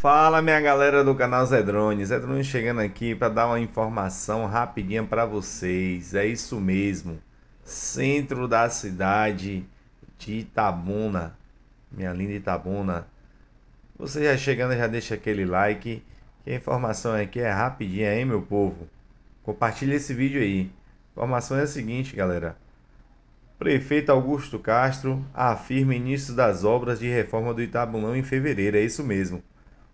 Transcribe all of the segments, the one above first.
Fala minha galera do canal Zé Drone, Zé Drone chegando aqui para dar uma informação rapidinha para vocês. É isso mesmo, centro da cidade de Itabuna, minha linda Itabuna. Você já chegando, já deixa aquele like, que a informação aqui é rapidinha, hein meu povo? Compartilha esse vídeo aí. A informação é a seguinte galera, Prefeito Augusto Castro afirma início das obras de reforma do Itabunão em fevereiro, é isso mesmo.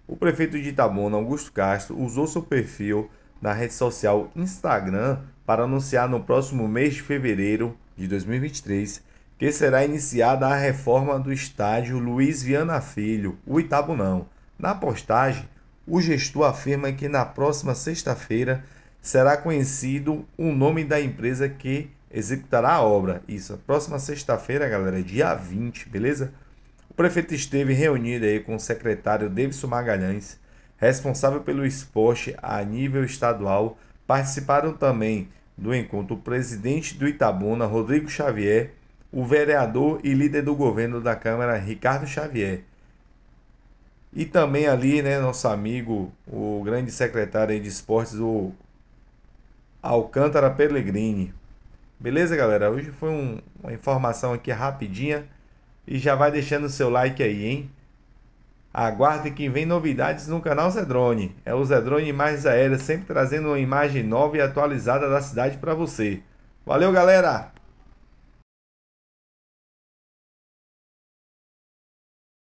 O prefeito de Itabuna, Augusto Castro, usou seu perfil na rede social Instagram para anunciar no próximo mês de fevereiro de 2023 que será iniciada a reforma do estádio Luiz Viana Filho, o Itabunão. Na postagem, o gestor afirma que na próxima sexta-feira será conhecido o nome da empresa que executará a obra. Isso, próxima sexta-feira, galera, dia 20, beleza? O prefeito esteve reunido aí com o secretário Davidson Magalhães, responsável pelo esporte a nível estadual. Participaram também do encontro o presidente do Itabuna, Rodrigo Xavier, o vereador e líder do governo da Câmara, Ricardo Xavier. E também ali, né, nosso amigo, o grande secretário de esportes, o Alcântara Pellegrini. Beleza, galera? Hoje foi um, uma informação aqui rapidinha e já vai deixando o seu like aí, hein? Aguarde que vem novidades no canal Zedrone. É o Zedrone Imagens Aéreas, sempre trazendo uma imagem nova e atualizada da cidade para você. Valeu, galera!